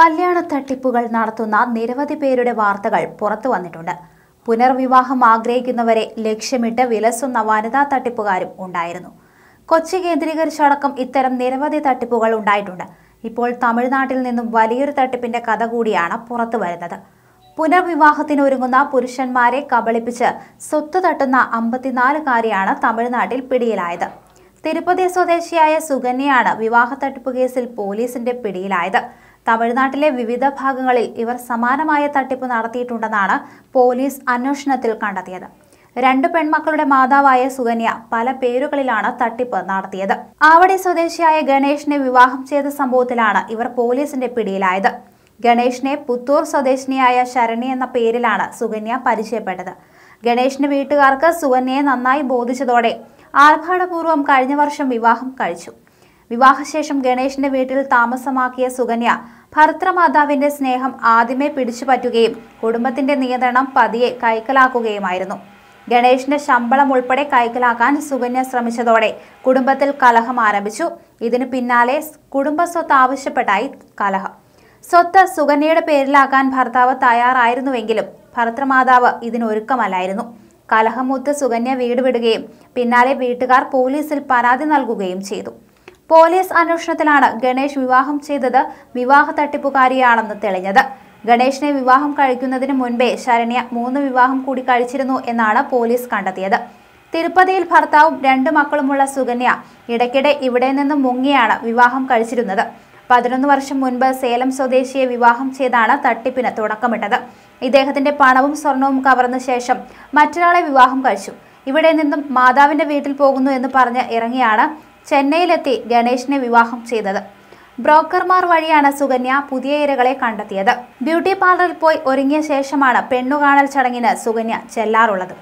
കല്യാണ തട്ടിപ്പുകൾ നടത്തുന്ന നിരവധി പേരുടെ വാർത്തകൾ പുറത്തു വന്നിട്ടുണ്ട് പുനർവിവാഹം ആഗ്രഹിക്കുന്നവരെ ലക്ഷ്യമിട്ട് വിലസുന്ന വനിതാ തട്ടിപ്പുകാരും ഉണ്ടായിരുന്നു കൊച്ചി കേന്ദ്രീകരിച്ചടക്കം ഇത്തരം നിരവധി തട്ടിപ്പുകൾ ഉണ്ടായിട്ടുണ്ട് ഇപ്പോൾ തമിഴ്നാട്ടിൽ നിന്നും വലിയൊരു തട്ടിപ്പിന്റെ കഥ കൂടിയാണ് പുറത്തു വരുന്നത് പുനർവിവാഹത്തിന് ഒരുങ്ങുന്ന പുരുഷന്മാരെ കബളിപ്പിച്ച് സ്വത്ത് തട്ടുന്ന അമ്പത്തിനാലുകാരിയാണ് തമിഴ്നാട്ടിൽ പിടിയിലായത് തിരുപ്പതി സ്വദേശിയായ സുഗന്യയാണ് വിവാഹ തട്ടിപ്പ് കേസിൽ പോലീസിന്റെ പിടിയിലായത് തമിഴ്നാട്ടിലെ വിവിധ ഭാഗങ്ങളിൽ ഇവർ സമാനമായ തട്ടിപ്പ് നടത്തിയിട്ടുണ്ടെന്നാണ് പോലീസ് അന്വേഷണത്തിൽ കണ്ടെത്തിയത് രണ്ട് പെൺമക്കളുടെ മാതാവായ സുകന്യ പല പേരുകളിലാണ് തട്ടിപ്പ് നടത്തിയത് ആവടി സ്വദേശിയായ ഗണേഷിനെ വിവാഹം ചെയ്ത സംഭവത്തിലാണ് ഇവർ പോലീസിന്റെ പിടിയിലായത് ഗണേഷിനെ പുത്തൂർ സ്വദേശിനിയായ ശരണി എന്ന പേരിലാണ് സുകന്യ പരിചയപ്പെട്ടത് ഗണേഷിന്റെ വീട്ടുകാർക്ക് സുകന്യയെ നന്നായി ബോധിച്ചതോടെ ആർഭാടപൂർവ്വം കഴിഞ്ഞ വർഷം വിവാഹം കഴിച്ചു വിവാഹശേഷം ഗണേഷിന്റെ വീട്ടിൽ താമസമാക്കിയ സുകന്യ ഭർത്തൃമാതാവിന്റെ സ്നേഹം ആദ്യമേ പിടിച്ചുപറ്റുകയും കുടുംബത്തിന്റെ നിയന്ത്രണം പതിയെ കൈക്കലാക്കുകയുമായിരുന്നു ഗണേഷിന്റെ ശമ്പളം ഉൾപ്പെടെ കൈക്കലാക്കാൻ സുകന്യ ശ്രമിച്ചതോടെ കുടുംബത്തിൽ കലഹം ആരംഭിച്ചു ഇതിനു പിന്നാലെ കുടുംബ സ്വത്ത് ആവശ്യപ്പെട്ടായി കലഹം സ്വത്ത് സുകന്യയുടെ പേരിലാക്കാൻ ഭർത്താവ് തയ്യാറായിരുന്നുവെങ്കിലും ഭർത്തൃമാതാവ് ഇതിനൊരുക്കമല്ലായിരുന്നു കലഹമൂത്ത് സുകന്യ വീട് വിടുകയും പിന്നാലെ വീട്ടുകാർ പോലീസിൽ പരാതി നൽകുകയും ചെയ്തു പോലീസ് അന്വേഷണത്തിലാണ് ഗണേഷ് വിവാഹം ചെയ്തത് വിവാഹ തട്ടിപ്പുകാരിയാണെന്ന് തെളിഞ്ഞത് ഗണേഷിനെ വിവാഹം കഴിക്കുന്നതിന് മുൻപേ ശരണ്യ മൂന്ന് വിവാഹം കൂടി കഴിച്ചിരുന്നു എന്നാണ് പോലീസ് കണ്ടെത്തിയത് തിരുപ്പതിയിൽ ഭർത്താവും രണ്ട് മക്കളുമുള്ള സുകന്യ ഇടയ്ക്കിടെ ഇവിടെ നിന്ന് മുങ്ങിയാണ് വിവാഹം കഴിച്ചിരുന്നത് പതിനൊന്ന് വർഷം മുൻപ് സേലം സ്വദേശിയെ വിവാഹം ചെയ്താണ് തട്ടിപ്പിന് തുടക്കമിട്ടത് ഇദ്ദേഹത്തിന്റെ പണവും സ്വർണവും കവർന്ന ശേഷം മറ്റൊരാളെ വിവാഹം കഴിച്ചു ഇവിടെ നിന്നും മാതാവിന്റെ വീട്ടിൽ പോകുന്നു എന്ന് പറഞ്ഞ് ഇറങ്ങിയാണ് ചെന്നൈയിലെത്തി ഗണേഷിനെ വിവാഹം ചെയ്തത് ബ്രോക്കർമാർ വഴിയാണ് സുകന്യ പുതിയ ഇരകളെ കണ്ടെത്തിയത് ബ്യൂട്ടി പാർലറിൽ പോയി ഒരുങ്ങിയ ശേഷമാണ് പെണ്ണുകാണൽ ചടങ്ങിന് സുകന്യ ചെല്ലാറുള്ളത്